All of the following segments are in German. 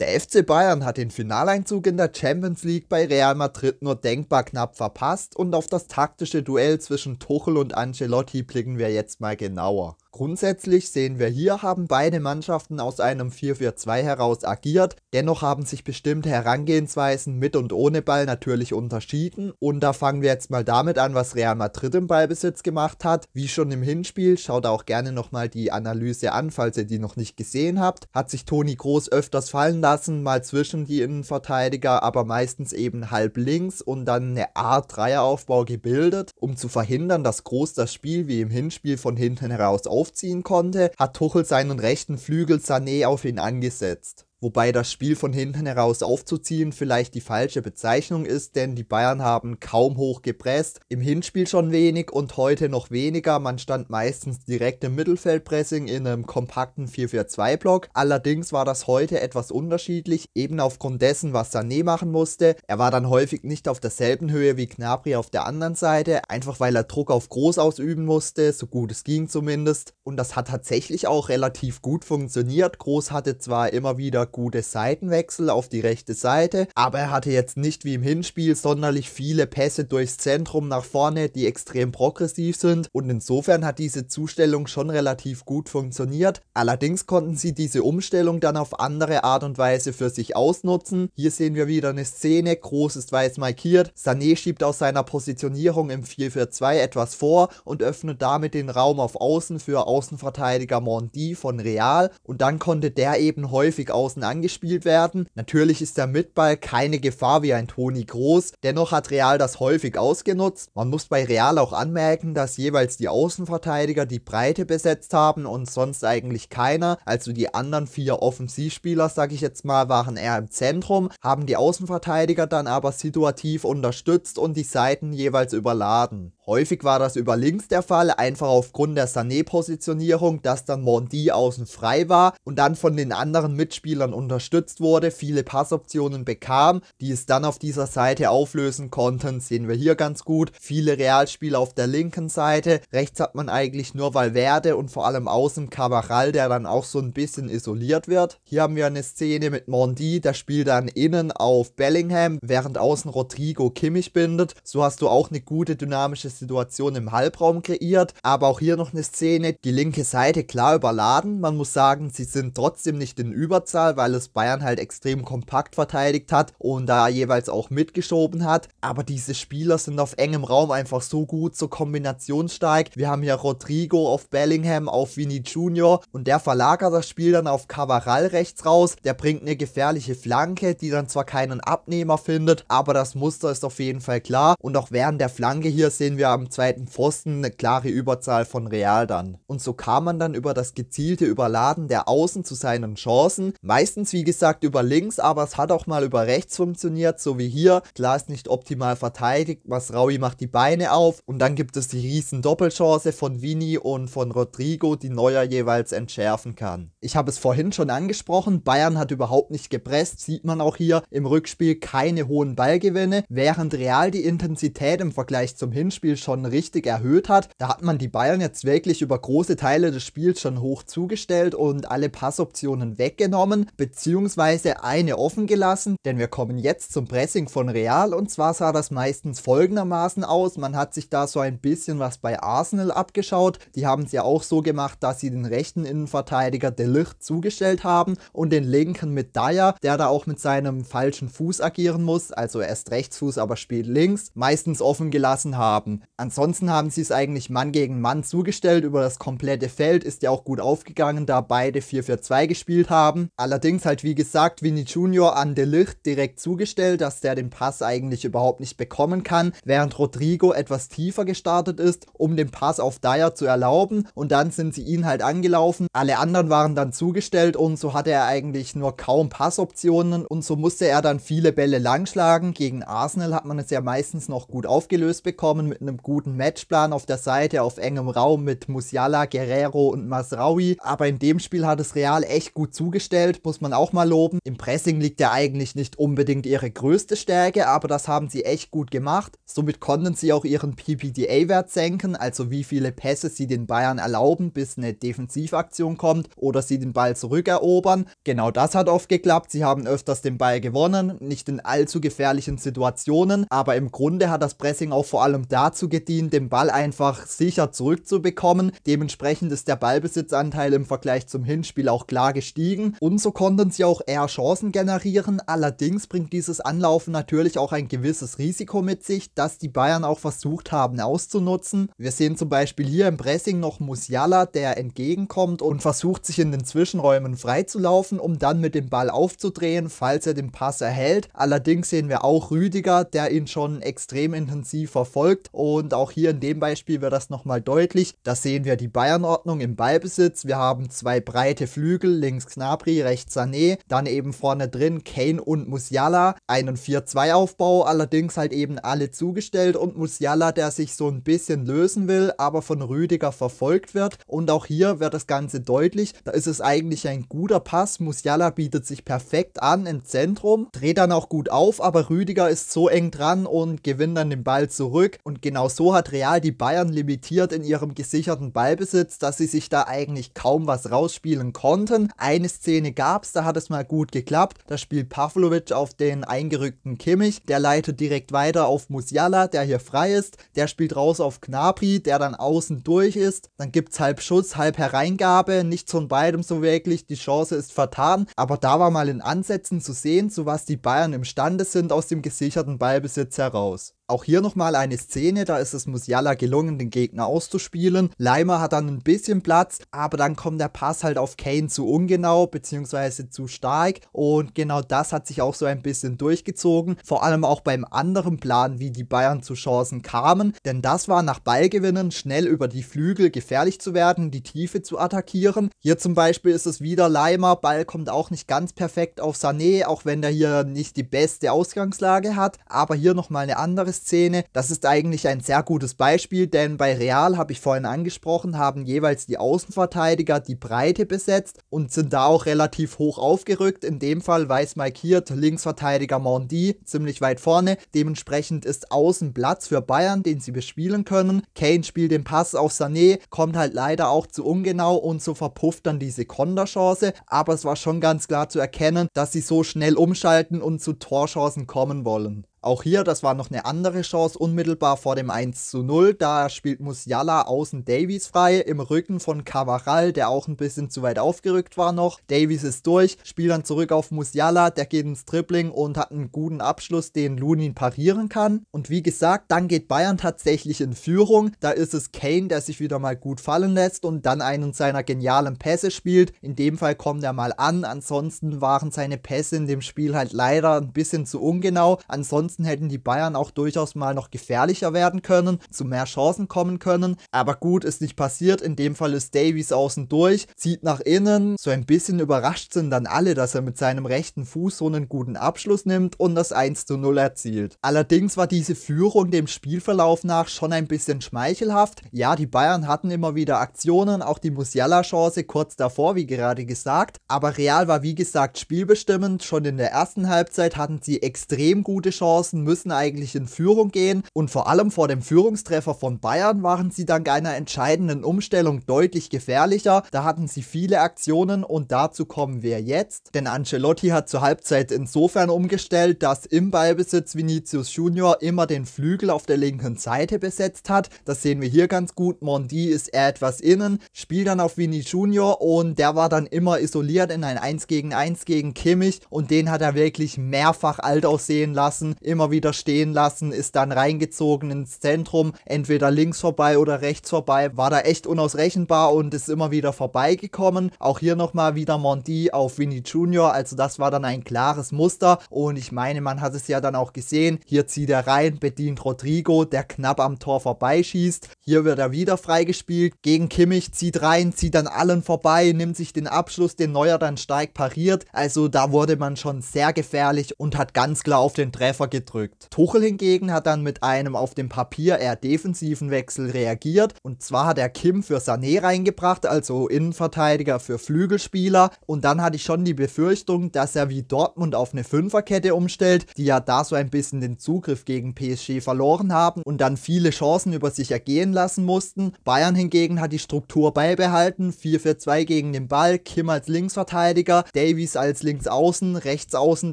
Der FC Bayern hat den Finaleinzug in der Champions League bei Real Madrid nur denkbar knapp verpasst und auf das taktische Duell zwischen Tuchel und Ancelotti blicken wir jetzt mal genauer. Grundsätzlich sehen wir hier, haben beide Mannschaften aus einem 4-4-2 heraus agiert, dennoch haben sich bestimmte Herangehensweisen mit und ohne Ball natürlich unterschieden und da fangen wir jetzt mal damit an, was Real Madrid im Ballbesitz gemacht hat. Wie schon im Hinspiel, schaut auch gerne nochmal die Analyse an, falls ihr die noch nicht gesehen habt, hat sich Toni Groß öfters fallen lassen, mal zwischen die Innenverteidiger, aber meistens eben halb links und dann eine Art Dreieraufbau gebildet, um zu verhindern, dass Groß das Spiel wie im Hinspiel von hinten heraus aufbaut aufziehen konnte, hat Tuchel seinen rechten Flügel Sané auf ihn angesetzt wobei das Spiel von hinten heraus aufzuziehen vielleicht die falsche Bezeichnung ist, denn die Bayern haben kaum hoch gepresst, im Hinspiel schon wenig und heute noch weniger, man stand meistens direkt im Mittelfeldpressing in einem kompakten 4-4-2-Block, allerdings war das heute etwas unterschiedlich, eben aufgrund dessen, was Sané machen musste, er war dann häufig nicht auf derselben Höhe wie Gnabry auf der anderen Seite, einfach weil er Druck auf Groß ausüben musste, so gut es ging zumindest, und das hat tatsächlich auch relativ gut funktioniert, Groß hatte zwar immer wieder gute Seitenwechsel auf die rechte Seite, aber er hatte jetzt nicht wie im Hinspiel sonderlich viele Pässe durchs Zentrum nach vorne, die extrem progressiv sind und insofern hat diese Zustellung schon relativ gut funktioniert. Allerdings konnten sie diese Umstellung dann auf andere Art und Weise für sich ausnutzen. Hier sehen wir wieder eine Szene, Groß ist weiß markiert, Sané schiebt aus seiner Positionierung im 4-4-2 etwas vor und öffnet damit den Raum auf Außen für Außenverteidiger Mondi von Real und dann konnte der eben häufig außen angespielt werden. Natürlich ist der Mitball keine Gefahr wie ein Toni Groß, dennoch hat Real das häufig ausgenutzt. Man muss bei Real auch anmerken, dass jeweils die Außenverteidiger die Breite besetzt haben und sonst eigentlich keiner. Also die anderen vier Offensivspieler, sag ich jetzt mal, waren eher im Zentrum, haben die Außenverteidiger dann aber situativ unterstützt und die Seiten jeweils überladen. Häufig war das über links der Fall, einfach aufgrund der Sané-Positionierung, dass dann Mondi außen frei war und dann von den anderen Mitspielern unterstützt wurde, viele Passoptionen bekam, die es dann auf dieser Seite auflösen konnten, sehen wir hier ganz gut. Viele Realspiele auf der linken Seite, rechts hat man eigentlich nur Valverde und vor allem außen Cabral, der dann auch so ein bisschen isoliert wird. Hier haben wir eine Szene mit Mondi, der spielt dann innen auf Bellingham, während außen Rodrigo Kimmich bindet. So hast du auch eine gute dynamische Situation im Halbraum kreiert, aber auch hier noch eine Szene, die linke Seite klar überladen. Man muss sagen, sie sind trotzdem nicht in Überzahl, weil es Bayern halt extrem kompakt verteidigt hat und da jeweils auch mitgeschoben hat. Aber diese Spieler sind auf engem Raum einfach so gut, so kombinationsstark. Wir haben hier Rodrigo auf Bellingham, auf Vini Junior und der verlagert das Spiel dann auf Cavaral rechts raus. Der bringt eine gefährliche Flanke, die dann zwar keinen Abnehmer findet, aber das Muster ist auf jeden Fall klar. Und auch während der Flanke hier sehen wir wir am zweiten Pfosten eine klare Überzahl von Real dann. Und so kam man dann über das gezielte Überladen der Außen zu seinen Chancen. Meistens, wie gesagt, über links, aber es hat auch mal über rechts funktioniert, so wie hier. Klar ist nicht optimal verteidigt, Masraui macht die Beine auf und dann gibt es die riesen Doppelchance von Vini und von Rodrigo, die Neuer jeweils entschärfen kann. Ich habe es vorhin schon angesprochen, Bayern hat überhaupt nicht gepresst, sieht man auch hier im Rückspiel keine hohen Ballgewinne, während Real die Intensität im Vergleich zum Hinspiel Spiel schon richtig erhöht hat. Da hat man die Bayern jetzt wirklich über große Teile des Spiels schon hoch zugestellt und alle Passoptionen weggenommen, beziehungsweise eine offen gelassen, denn wir kommen jetzt zum Pressing von Real und zwar sah das meistens folgendermaßen aus. Man hat sich da so ein bisschen was bei Arsenal abgeschaut. Die haben es ja auch so gemacht, dass sie den rechten Innenverteidiger Delicht zugestellt haben und den linken mit Dyer, der da auch mit seinem falschen Fuß agieren muss, also erst Rechtsfuß, aber spielt links, meistens offen gelassen haben. Ansonsten haben sie es eigentlich Mann gegen Mann zugestellt über das komplette Feld, ist ja auch gut aufgegangen, da beide 4-4-2 gespielt haben. Allerdings halt wie gesagt Vinny Junior an De Licht direkt zugestellt, dass der den Pass eigentlich überhaupt nicht bekommen kann, während Rodrigo etwas tiefer gestartet ist, um den Pass auf Dyer zu erlauben und dann sind sie ihn halt angelaufen. Alle anderen waren dann zugestellt und so hatte er eigentlich nur kaum Passoptionen und so musste er dann viele Bälle langschlagen. Gegen Arsenal hat man es ja meistens noch gut aufgelöst bekommen mit einem einem guten Matchplan auf der Seite auf engem Raum mit Musiala, Guerrero und Masraui. Aber in dem Spiel hat es Real echt gut zugestellt, muss man auch mal loben. Im Pressing liegt ja eigentlich nicht unbedingt ihre größte Stärke, aber das haben sie echt gut gemacht. Somit konnten sie auch ihren PPDA-Wert senken, also wie viele Pässe sie den Bayern erlauben, bis eine Defensivaktion kommt oder sie den Ball zurückerobern. Genau das hat oft geklappt. Sie haben öfters den Ball gewonnen, nicht in allzu gefährlichen Situationen, aber im Grunde hat das Pressing auch vor allem dazu dazu gedient, den Ball einfach sicher zurückzubekommen. Dementsprechend ist der Ballbesitzanteil im Vergleich zum Hinspiel auch klar gestiegen und so konnten sie auch eher Chancen generieren. Allerdings bringt dieses Anlaufen natürlich auch ein gewisses Risiko mit sich, das die Bayern auch versucht haben auszunutzen. Wir sehen zum Beispiel hier im Pressing noch Musiala, der entgegenkommt und versucht sich in den Zwischenräumen freizulaufen, um dann mit dem Ball aufzudrehen, falls er den Pass erhält. Allerdings sehen wir auch Rüdiger, der ihn schon extrem intensiv verfolgt und und auch hier in dem Beispiel wird das nochmal deutlich. Da sehen wir die Bayern-Ordnung im Ballbesitz. Wir haben zwei breite Flügel, links Knabri, rechts Sané. Dann eben vorne drin Kane und Musiala. Einen 4-2-Aufbau, allerdings halt eben alle zugestellt. Und Musiala, der sich so ein bisschen lösen will, aber von Rüdiger verfolgt wird. Und auch hier wird das Ganze deutlich. Da ist es eigentlich ein guter Pass. Musiala bietet sich perfekt an im Zentrum, dreht dann auch gut auf, aber Rüdiger ist so eng dran und gewinnt dann den Ball zurück. Und genau genau so hat Real die Bayern limitiert in ihrem gesicherten Ballbesitz, dass sie sich da eigentlich kaum was rausspielen konnten. Eine Szene gab's, da hat es mal gut geklappt. Da spielt Pavlovic auf den eingerückten Kimmich, der leitet direkt weiter auf Musiala, der hier frei ist. Der spielt raus auf Knapri, der dann außen durch ist. Dann gibt's halb Schuss, halb Hereingabe, nichts von beidem so wirklich. Die Chance ist vertan, aber da war mal in Ansätzen zu sehen, zu was die Bayern imstande sind aus dem gesicherten Ballbesitz heraus. Auch hier nochmal eine Szene, da ist es Musiala gelungen, den Gegner auszuspielen. Leimer hat dann ein bisschen Platz, aber dann kommt der Pass halt auf Kane zu ungenau bzw. zu stark. Und genau das hat sich auch so ein bisschen durchgezogen. Vor allem auch beim anderen Plan, wie die Bayern zu Chancen kamen. Denn das war nach Ballgewinnen schnell über die Flügel gefährlich zu werden, die Tiefe zu attackieren. Hier zum Beispiel ist es wieder Leimer, Ball kommt auch nicht ganz perfekt auf Sané, auch wenn der hier nicht die beste Ausgangslage hat. Aber hier nochmal eine andere Szene. Das ist eigentlich ein sehr gutes Beispiel, denn bei Real, habe ich vorhin angesprochen, haben jeweils die Außenverteidiger die Breite besetzt und sind da auch relativ hoch aufgerückt. In dem Fall weiß markiert Linksverteidiger Mondi ziemlich weit vorne. Dementsprechend ist außen Platz für Bayern, den sie bespielen können. Kane spielt den Pass auf Sané, kommt halt leider auch zu ungenau und so verpufft dann diese Konterchance. Aber es war schon ganz klar zu erkennen, dass sie so schnell umschalten und zu Torchancen kommen wollen. Auch hier, das war noch eine andere Chance, unmittelbar vor dem 1 zu 0. Da spielt Musiala außen Davies frei, im Rücken von Cavaral, der auch ein bisschen zu weit aufgerückt war noch. Davies ist durch, spielt dann zurück auf Musiala, der geht ins Dribbling und hat einen guten Abschluss, den Lunin parieren kann. Und wie gesagt, dann geht Bayern tatsächlich in Führung. Da ist es Kane, der sich wieder mal gut fallen lässt und dann einen seiner genialen Pässe spielt. In dem Fall kommt er mal an, ansonsten waren seine Pässe in dem Spiel halt leider ein bisschen zu ungenau. Ansonsten Ansonsten hätten die Bayern auch durchaus mal noch gefährlicher werden können, zu mehr Chancen kommen können. Aber gut, ist nicht passiert. In dem Fall ist Davies außen durch, zieht nach innen. So ein bisschen überrascht sind dann alle, dass er mit seinem rechten Fuß so einen guten Abschluss nimmt und das 1 zu 0 erzielt. Allerdings war diese Führung dem Spielverlauf nach schon ein bisschen schmeichelhaft. Ja, die Bayern hatten immer wieder Aktionen, auch die Musiala-Chance kurz davor, wie gerade gesagt. Aber Real war wie gesagt spielbestimmend. Schon in der ersten Halbzeit hatten sie extrem gute Chancen Sandhausen müssen eigentlich in Führung gehen und vor allem vor dem Führungstreffer von Bayern waren sie dank einer entscheidenden Umstellung deutlich gefährlicher. Da hatten sie viele Aktionen und dazu kommen wir jetzt, denn Ancelotti hat zur Halbzeit insofern umgestellt, dass im Ballbesitz Vinicius Junior immer den Flügel auf der linken Seite besetzt hat. Das sehen wir hier ganz gut. Mondi ist eher etwas innen, spielt dann auf Vini Junior und der war dann immer isoliert in ein 1 gegen 1 gegen Kimmich und den hat er wirklich mehrfach alt aussehen lassen immer wieder stehen lassen, ist dann reingezogen ins Zentrum, entweder links vorbei oder rechts vorbei, war da echt unausrechenbar und ist immer wieder vorbeigekommen. Auch hier nochmal wieder Monty auf Winnie Jr., also das war dann ein klares Muster und ich meine, man hat es ja dann auch gesehen, hier zieht er rein, bedient Rodrigo, der knapp am Tor vorbeischießt, hier wird er wieder freigespielt, gegen Kimmich zieht rein, zieht an allen vorbei, nimmt sich den Abschluss, den Neuer dann stark pariert, also da wurde man schon sehr gefährlich und hat ganz klar auf den Treffer gedrückt. Tuchel hingegen hat dann mit einem auf dem Papier eher defensiven Wechsel reagiert und zwar hat er Kim für Sané reingebracht, also Innenverteidiger für Flügelspieler und dann hatte ich schon die Befürchtung, dass er wie Dortmund auf eine Fünferkette umstellt, die ja da so ein bisschen den Zugriff gegen PSG verloren haben und dann viele Chancen über sich ergehen lassen mussten. Bayern hingegen hat die Struktur beibehalten, 4-4-2 gegen den Ball, Kim als Linksverteidiger, Davies als Linksaußen, Rechtsaußen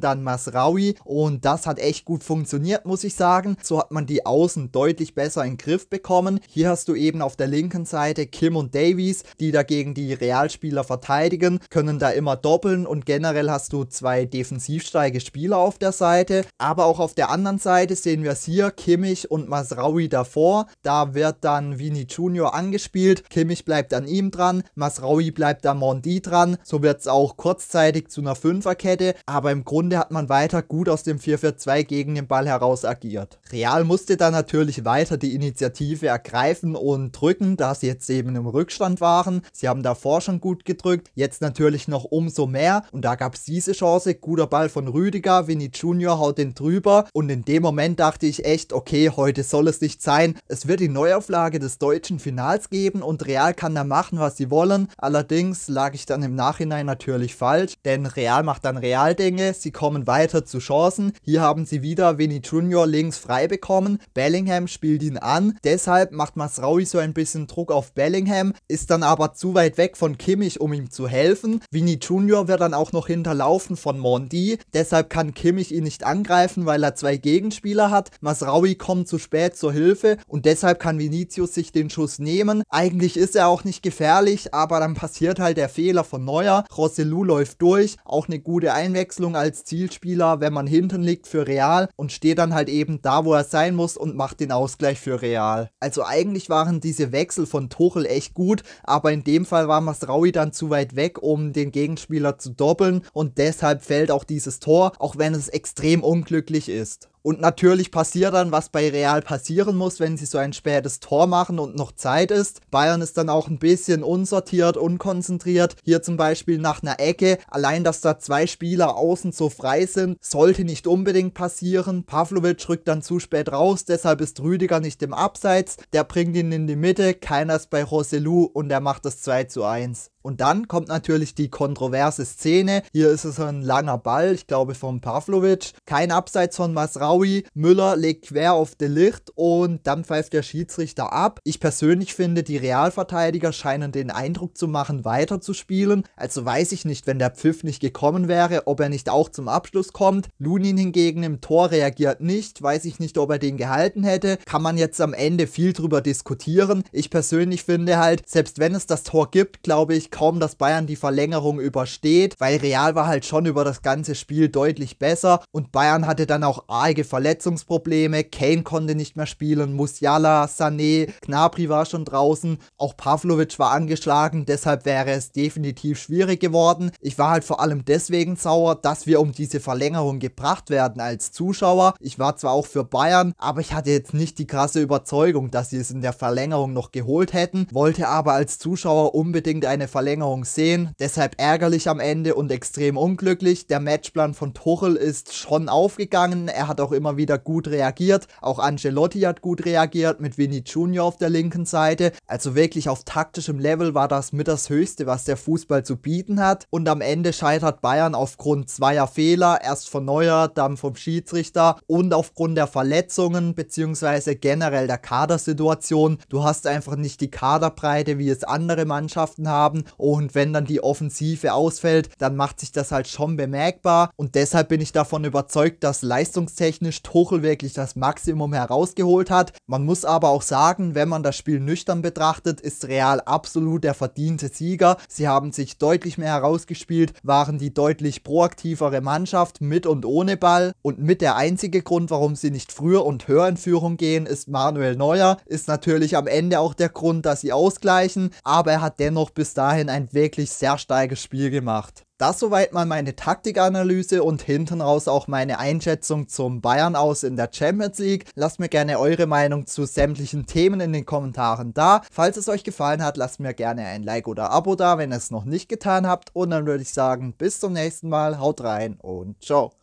dann Masraoui und das hat echt gut gut funktioniert, muss ich sagen. So hat man die Außen deutlich besser in den Griff bekommen. Hier hast du eben auf der linken Seite Kim und Davies, die dagegen die Realspieler verteidigen, können da immer doppeln und generell hast du zwei defensivsteige Spieler auf der Seite. Aber auch auf der anderen Seite sehen wir es hier, Kimmich und Masraui davor. Da wird dann Vini Junior angespielt, Kimmich bleibt an ihm dran, Masraui bleibt an Mondi dran. So wird es auch kurzzeitig zu einer Fünferkette, aber im Grunde hat man weiter gut aus dem 4-4-2 gegen gegen den Ball heraus agiert. Real musste dann natürlich weiter die Initiative ergreifen und drücken, da sie jetzt eben im Rückstand waren. Sie haben davor schon gut gedrückt, jetzt natürlich noch umso mehr und da gab es diese Chance, guter Ball von Rüdiger, Vinny Junior haut den drüber und in dem Moment dachte ich echt, okay, heute soll es nicht sein. Es wird die Neuauflage des deutschen Finals geben und Real kann da machen, was sie wollen. Allerdings lag ich dann im Nachhinein natürlich falsch, denn Real macht dann Real-Dinge, sie kommen weiter zu Chancen. Hier haben sie wieder wieder Vini Junior links frei bekommen. Bellingham spielt ihn an. Deshalb macht Masraui so ein bisschen Druck auf Bellingham, ist dann aber zu weit weg von Kimmich, um ihm zu helfen. Vini Junior wird dann auch noch hinterlaufen von Mondi. Deshalb kann Kimmich ihn nicht angreifen, weil er zwei Gegenspieler hat. Masraui kommt zu spät zur Hilfe und deshalb kann Vinicius sich den Schuss nehmen. Eigentlich ist er auch nicht gefährlich, aber dann passiert halt der Fehler von Neuer. Rossellou läuft durch. Auch eine gute Einwechslung als Zielspieler, wenn man hinten liegt für Real Real und steht dann halt eben da, wo er sein muss und macht den Ausgleich für Real. Also eigentlich waren diese Wechsel von Tuchel echt gut, aber in dem Fall war Masraui dann zu weit weg, um den Gegenspieler zu doppeln und deshalb fällt auch dieses Tor, auch wenn es extrem unglücklich ist. Und natürlich passiert dann, was bei Real passieren muss, wenn sie so ein spätes Tor machen und noch Zeit ist. Bayern ist dann auch ein bisschen unsortiert, unkonzentriert. Hier zum Beispiel nach einer Ecke. Allein, dass da zwei Spieler außen so frei sind, sollte nicht unbedingt passieren. Pavlovic rückt dann zu spät raus, deshalb ist Rüdiger nicht im Abseits. Der bringt ihn in die Mitte, keiner ist bei Roselu und er macht das 2 zu 1. Und dann kommt natürlich die kontroverse Szene. Hier ist es ein langer Ball, ich glaube von Pavlovic. Kein Abseits von Masraui. Müller legt quer auf De Licht und dann pfeift der Schiedsrichter ab. Ich persönlich finde, die Realverteidiger scheinen den Eindruck zu machen, weiter zu spielen. Also weiß ich nicht, wenn der Pfiff nicht gekommen wäre, ob er nicht auch zum Abschluss kommt. Lunin hingegen im Tor reagiert nicht. Weiß ich nicht, ob er den gehalten hätte. Kann man jetzt am Ende viel drüber diskutieren. Ich persönlich finde halt, selbst wenn es das Tor gibt, glaube ich, kaum, dass Bayern die Verlängerung übersteht, weil Real war halt schon über das ganze Spiel deutlich besser und Bayern hatte dann auch arge Verletzungsprobleme. Kane konnte nicht mehr spielen, Musiala, Sané, Gnabry war schon draußen, auch Pavlovic war angeschlagen, deshalb wäre es definitiv schwierig geworden. Ich war halt vor allem deswegen sauer, dass wir um diese Verlängerung gebracht werden als Zuschauer. Ich war zwar auch für Bayern, aber ich hatte jetzt nicht die krasse Überzeugung, dass sie es in der Verlängerung noch geholt hätten, wollte aber als Zuschauer unbedingt eine Verlängerung Verlängerung sehen. Deshalb ärgerlich am Ende und extrem unglücklich. Der Matchplan von Tuchel ist schon aufgegangen. Er hat auch immer wieder gut reagiert. Auch Ancelotti hat gut reagiert mit Vinny Junior auf der linken Seite. Also wirklich auf taktischem Level war das mit das Höchste, was der Fußball zu bieten hat. Und am Ende scheitert Bayern aufgrund zweier Fehler. Erst von Neuer, dann vom Schiedsrichter und aufgrund der Verletzungen bzw. generell der Kadersituation. Du hast einfach nicht die Kaderbreite, wie es andere Mannschaften haben. Und wenn dann die Offensive ausfällt, dann macht sich das halt schon bemerkbar. Und deshalb bin ich davon überzeugt, dass leistungstechnisch Tuchel wirklich das Maximum herausgeholt hat. Man muss aber auch sagen, wenn man das Spiel nüchtern betrachtet, ist Real absolut der verdiente Sieger. Sie haben sich deutlich mehr herausgespielt, waren die deutlich proaktivere Mannschaft mit und ohne Ball. Und mit der einzige Grund, warum sie nicht früher und höher in Führung gehen, ist Manuel Neuer. Ist natürlich am Ende auch der Grund, dass sie ausgleichen, aber er hat dennoch bis dahin weiterhin ein wirklich sehr starkes Spiel gemacht. Das soweit mal meine Taktikanalyse und hinten raus auch meine Einschätzung zum Bayern aus in der Champions League. Lasst mir gerne eure Meinung zu sämtlichen Themen in den Kommentaren da. Falls es euch gefallen hat, lasst mir gerne ein Like oder Abo da, wenn ihr es noch nicht getan habt. Und dann würde ich sagen, bis zum nächsten Mal, haut rein und ciao.